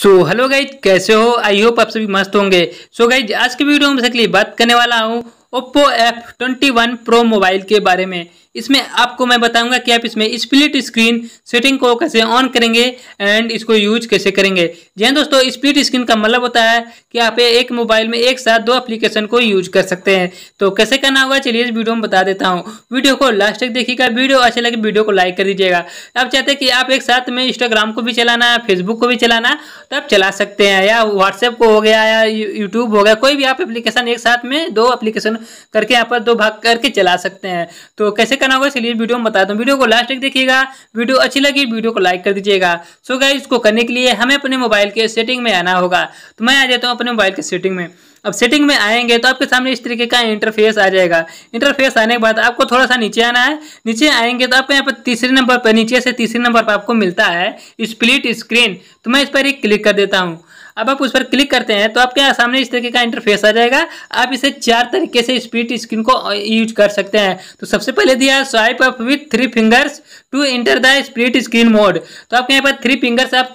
so hello guys कैसे हो I hope आप सभी मस्त होंगे सो so, गाइज आज के वीडियो में बेसिकली बात करने वाला हूँ Oppo F twenty one pro mobile के बारे में इसमें आपको मैं बताऊंगा कि आप इसमें स्प्लिट स्क्रीन सेटिंग को कैसे ऑन करेंगे एंड इसको यूज कैसे करेंगे जी हाँ दोस्तों स्प्लिट स्क्रीन का मतलब होता है कि आप एक मोबाइल में एक साथ दो एप्लीकेशन को यूज कर सकते हैं तो कैसे करना होगा चलिए इस वीडियो में बता देता हूँ वीडियो को लास्ट तक देखिएगा वीडियो अच्छा लगे वीडियो को लाइक कर दीजिएगा आप चाहते हैं कि आप एक साथ में इंस्टाग्राम को भी चलाना है फेसबुक को भी चलाना तो आप चला सकते हैं या व्हाट्सएप को हो गया या यूट्यूब हो गया कोई भी आप एप्लीकेशन एक साथ में दो एप्लीकेशन करके यहाँ पर दो भाग करके चला सकते हैं तो कैसे करना होगा इसलिए वीडियो में बताता हूँ वीडियो को लास्ट तक देखिएगा वीडियो अच्छी लगी वीडियो को लाइक कर दीजिएगा सो गाइज इसको करने के लिए हमें अपने मोबाइल के सेटिंग में आना होगा तो मैं आ जाता हूँ अपने मोबाइल के सेटिंग में अब सेटिंग में आएंगे तो आपके सामने इस तरीके का इंटरफेस आ जाएगा इंटरफेस आने के बाद आपको थोड़ा सा नीचे आना है नीचे आएंगे तो आपको यहाँ पर तीसरे नंबर पर नीचे से तीसरे नंबर पर आपको मिलता है स्प्लिट स्क्रीन तो मैं इस पर ही क्लिक कर देता हूँ अब आप उस पर क्लिक करते हैं तो आपके यहाँ सामने इस तरीके का इंटरफेस आ जाएगा आप इसे चार तरीके से स्पीड स्क्रीन को यूज कर सकते हैं तो सबसे पहले दिया swipe up with three fingers to enter the split screen mode तो आपके यहाँ पर थ्री फिंगर्स आप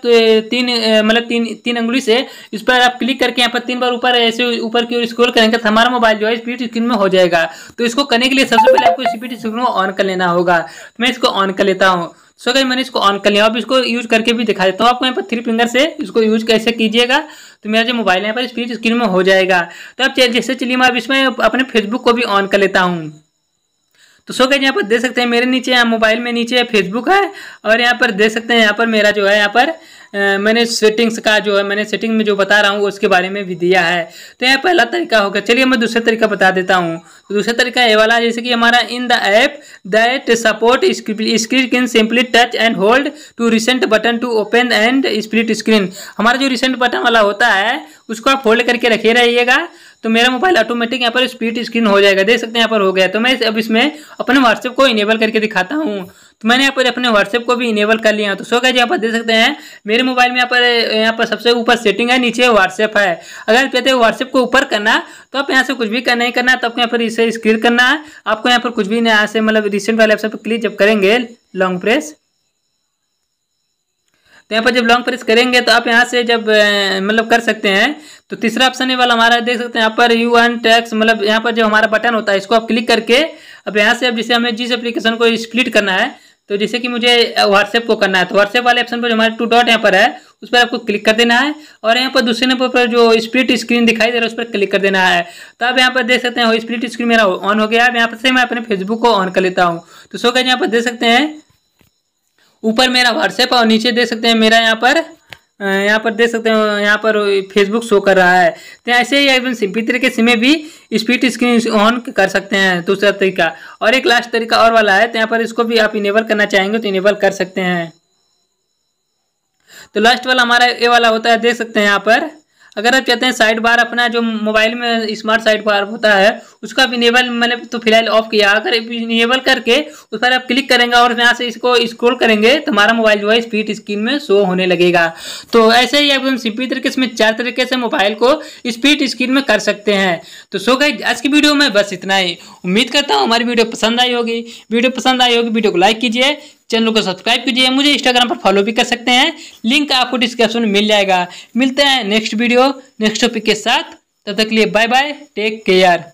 तीन मतलब तीन तीन अंगुली से इस पर आप क्लिक करके यहाँ पर तीन बार ऊपर ऐसे ऊपर की ओर स्क्रोल करेंगे तो हमारा मोबाइल जो है स्पीड स्क्रीन में हो जाएगा तो इसको करने के लिए सबसे पहले आपको स्पीड स्क्रीन को ऑन कर लेना होगा तो मैं इसको ऑन कर लेता हूँ सो so, मैंने इसको ऑन कर लिया अब इसको यूज करके भी दिखा देता हूँ आपको यहाँ पर थ्री फिंगर से इसको यूज कैसे कीजिएगा तो मेरा जो मोबाइल यहाँ पर स्पीच स्क्रीन में हो जाएगा तो अब जैसे चलिए मैं अब इसमें अपने फेसबुक को भी ऑन कर लेता हूँ तो सो गए यहाँ पर देख सकते हैं मेरे नीचे यहाँ मोबाइल में नीचे फेसबुक है और यहाँ पर देख सकते हैं यहाँ पर मेरा जो है यहाँ पर मैंने सेटिंग्स का जो है मैंने सेटिंग में जो बता रहा हूँ उसके बारे में भी दिया है तो यह पहला तरीका होगा चलिए मैं दूसरा तरीका बता देता हूँ तो दूसरा तरीका ये वाला जैसे कि हमारा in the app that support screen can simply touch and hold to recent button to open and split screen हमारा जो रिसेंट बटन वाला होता है उसको आप होल्ड करके रखे रहिएगा तो मेरा मोबाइल ऑटोमेटिक यहाँ पर स्पीड स्क्रीन हो जाएगा देख सकते हैं यहाँ पर हो गया तो मैं अब इसमें अपने व्हाट्सएप को इनेबल करके दिखाता हूँ तो मैंने यहाँ पर अपने व्हाट्सएप को भी इनेबल कर लिया तो सो गया यहाँ पर देख सकते हैं मेरे मोबाइल में यहाँ पर यहाँ पर सबसे ऊपर सेटिंग है नीचे व्हाट्सएप है अगर कहते हैं व्हाट्सएप को ऊपर करना तो आप यहाँ से कुछ भी कर नहीं करना तो आपको यहाँ पर इसे स्क्रीन करना है आपको यहाँ पर कुछ भी नहीं यहाँ से मतलब रिसेंट वाले ऑप्शन पर क्लिक जब करेंगे लॉन्ग प्रेस तो यहाँ पर जब लॉन्ग प्रेस करेंगे तो आप यहाँ से जब मतलब कर सकते हैं तो तीसरा ऑप्शन ये वाला हमारा देख सकते हैं यहाँ पर यू एन टैक्स मतलब यहाँ पर जो हमारा बटन होता है इसको आप क्लिक करके अब यहाँ से अब जैसे हमें जिस एप्लीकेशन को स्प्लिट करना है तो जैसे कि मुझे व्हाट्सएप को करना है तो व्हाट्सएप वाले ऑप्शन पर जो हमारे टू डॉट यहाँ पर है उस पर आपको क्लिक कर देना है और यहाँ पर दूसरे नंबर पर जो स्प्लिट स्क्रीन दिखाई दे रहा है उस पर क्लिक कर देना है तो आप यहाँ पर देख सकते हैं स्प्लिट स्क्रीन मेरा ऑन हो गया अब यहाँ पर से मैं अपने फेसबुक को ऑन कर लेता हूँ तो सो कह यहाँ पर देख सकते हैं ऊपर मेरा व्हाट्सएप और नीचे देख सकते हैं मेरा यहाँ पर यहाँ पर देख सकते हो यहाँ पर फेसबुक शो कर रहा है तो ऐसे ही एकदम सिंपल तरीके से में भी स्पीड स्क्रीन ऑन कर सकते हैं दूसरा तरीका और एक लास्ट तरीका और वाला है तो यहाँ पर इसको भी आप इनेबल करना चाहेंगे तो इनेबल कर सकते हैं तो लास्ट वाला हमारा ये वाला होता है देख सकते हैं यहाँ पर अगर आप चाहते हैं साइड बार अपना जो मोबाइल में स्मार्ट साइड बार होता है उसका आप इनेबल मैंने तो फिलहाल ऑफ किया अगर इनेबल करके उस पर आप क्लिक करेंगे और यहाँ से इसको स्क्रोल करेंगे तो हमारा मोबाइल जो है स्पीड स्क्रीन में शो होने लगेगा तो ऐसे ही एकदम सिंपली तरीके से चार तरीके से मोबाइल को स्पीड स्क्रीन में कर सकते हैं तो सो गई आज की वीडियो में बस इतना ही उम्मीद करता हूँ हमारी वीडियो पसंद आई होगी वीडियो पसंद आई होगी वीडियो को लाइक कीजिए चैनल को सब्सक्राइब कीजिए मुझे इंस्टाग्राम पर फॉलो भी कर सकते हैं लिंक आपको डिस्क्रिप्शन में मिल जाएगा मिलते हैं नेक्स्ट वीडियो नेक्स्ट टॉपिक के साथ तब तक के लिए बाय बाय टेक केयर